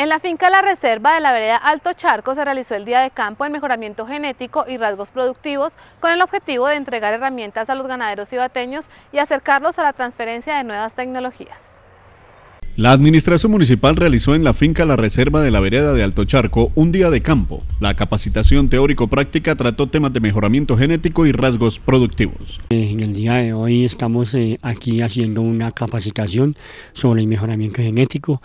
En la finca La Reserva de la vereda Alto Charco se realizó el día de campo en mejoramiento genético y rasgos productivos con el objetivo de entregar herramientas a los ganaderos ibateños y acercarlos a la transferencia de nuevas tecnologías. La Administración Municipal realizó en la finca La Reserva de la Vereda de Alto Charco un día de campo. La capacitación teórico-práctica trató temas de mejoramiento genético y rasgos productivos. Eh, en el día de hoy estamos eh, aquí haciendo una capacitación sobre el mejoramiento genético.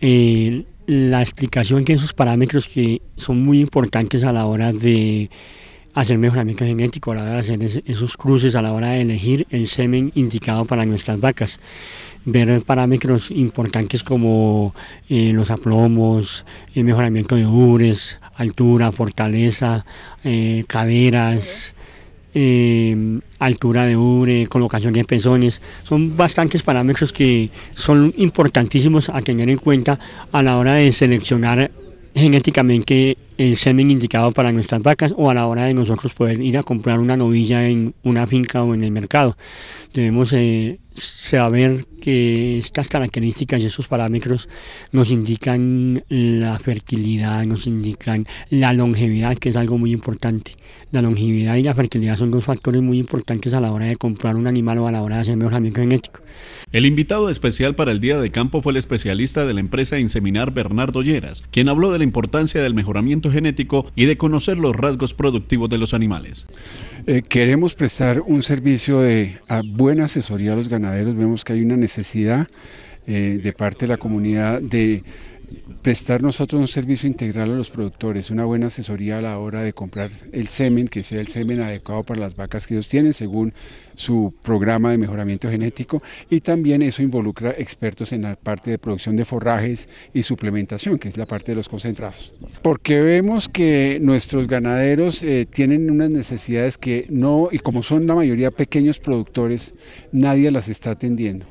Eh, la explicación que esos parámetros que son muy importantes a la hora de hacer mejoramiento genético, a la hora de hacer esos cruces, a la hora de elegir el semen indicado para nuestras vacas. Ver parámetros importantes como eh, los aplomos, el mejoramiento de ubres, altura, fortaleza, eh, caderas eh, altura de ubre, colocación de pezones, son bastantes parámetros que son importantísimos a tener en cuenta a la hora de seleccionar genéticamente el semen indicado para nuestras vacas o a la hora de nosotros poder ir a comprar una novilla en una finca o en el mercado. Debemos eh, saber que estas características y esos parámetros nos indican la fertilidad, nos indican la longevidad, que es algo muy importante. La longevidad y la fertilidad son dos factores muy importantes a la hora de comprar un animal o a la hora de hacer mejoramiento genético. El invitado especial para el Día de Campo fue el especialista de la empresa Inseminar Bernardo Lleras, quien habló de la importancia del mejoramiento genético y de conocer los rasgos productivos de los animales. Eh, queremos prestar un servicio de buena asesoría a los ganaderos, vemos que hay una necesidad eh, de parte de la comunidad de prestar nosotros un servicio integral a los productores, una buena asesoría a la hora de comprar el semen, que sea el semen adecuado para las vacas que ellos tienen según su programa de mejoramiento genético y también eso involucra expertos en la parte de producción de forrajes y suplementación, que es la parte de los concentrados. Porque vemos que nuestros ganaderos eh, tienen unas necesidades que no, y como son la mayoría pequeños productores, nadie las está atendiendo.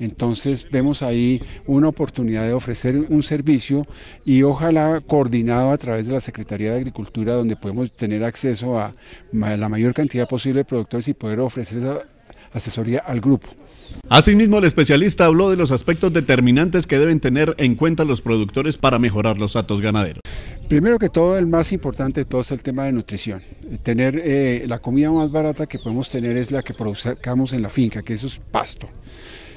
Entonces vemos ahí una oportunidad de ofrecer un servicio y ojalá coordinado a través de la Secretaría de Agricultura donde podemos tener acceso a la mayor cantidad posible de productores y poder ofrecer esa asesoría al grupo. Asimismo, el especialista habló de los aspectos determinantes que deben tener en cuenta los productores para mejorar los datos ganaderos. Primero que todo, el más importante de todo es el tema de nutrición. Tener eh, la comida más barata que podemos tener es la que produzcamos en la finca, que eso es pasto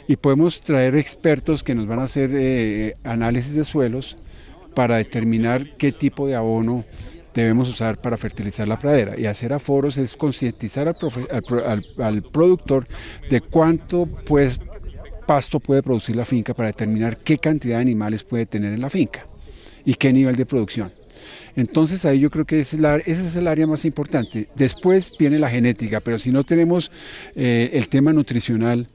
y podemos traer expertos que nos van a hacer eh, eh, análisis de suelos para determinar qué tipo de abono debemos usar para fertilizar la pradera y hacer aforos es concientizar al, productor de cuánto pues, pasto puede producir la finca para determinar qué cantidad de animales puede tener en la finca y qué nivel de producción. Entonces ahí yo creo que es la, ese es el área más importante. Después viene la genética, pero si no tenemos eh, el tema nutricional,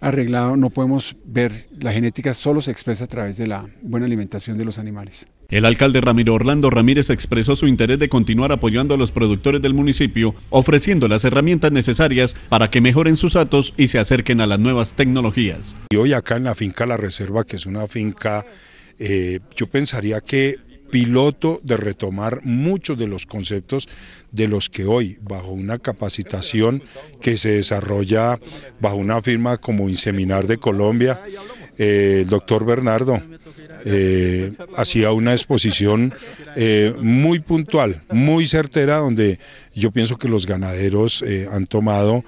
arreglado, no podemos ver, la genética solo se expresa a través de la buena alimentación de los animales. El alcalde Ramiro Orlando Ramírez expresó su interés de continuar apoyando a los productores del municipio, ofreciendo las herramientas necesarias para que mejoren sus datos y se acerquen a las nuevas tecnologías. Y hoy acá en la finca La Reserva, que es una finca, eh, yo pensaría que piloto de retomar muchos de los conceptos de los que hoy, bajo una capacitación que se desarrolla bajo una firma como Inseminar de Colombia, eh, el doctor Bernardo eh, hacía una exposición eh, muy puntual, muy certera, donde yo pienso que los ganaderos han tomado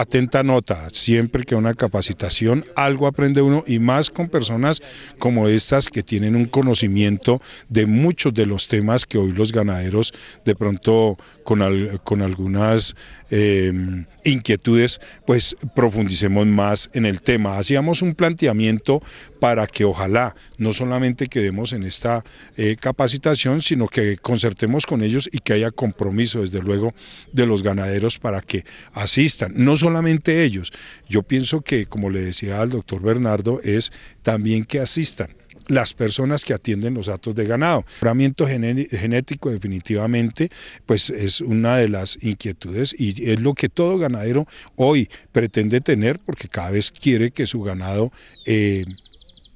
atenta nota, siempre que una capacitación algo aprende uno y más con personas como estas que tienen un conocimiento de muchos de los temas que hoy los ganaderos de pronto con, con algunas em, inquietudes pues profundicemos más en el tema. Hacíamos un planteamiento para que ojalá no solamente quedemos en esta eh, capacitación, sino que concertemos con ellos y que haya compromiso, desde luego, de los ganaderos para que asistan. No solamente ellos, yo pienso que, como le decía al doctor Bernardo, es también que asistan las personas que atienden los datos de ganado. El mejoramiento genético definitivamente pues es una de las inquietudes y es lo que todo ganadero hoy pretende tener porque cada vez quiere que su ganado eh,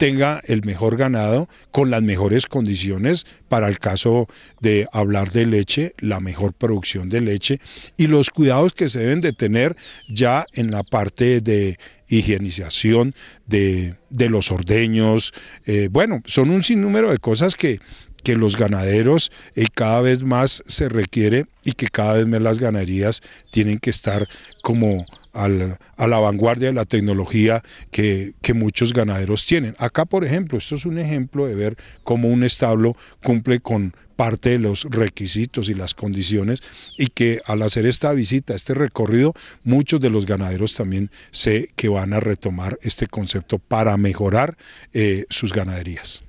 tenga el mejor ganado con las mejores condiciones para el caso de hablar de leche, la mejor producción de leche y los cuidados que se deben de tener ya en la parte de higienización de, de los ordeños. Eh, bueno, son un sinnúmero de cosas que, que los ganaderos eh, cada vez más se requiere y que cada vez más las ganaderías tienen que estar como al, a la vanguardia de la tecnología que, muchos ganaderos tienen. Acá, por ejemplo, esto es un ejemplo de ver cómo un establo cumple con parte de los requisitos y las condiciones y que al hacer esta visita, este recorrido, muchos de los ganaderos también sé que van a retomar este concepto para mejorar eh, sus ganaderías.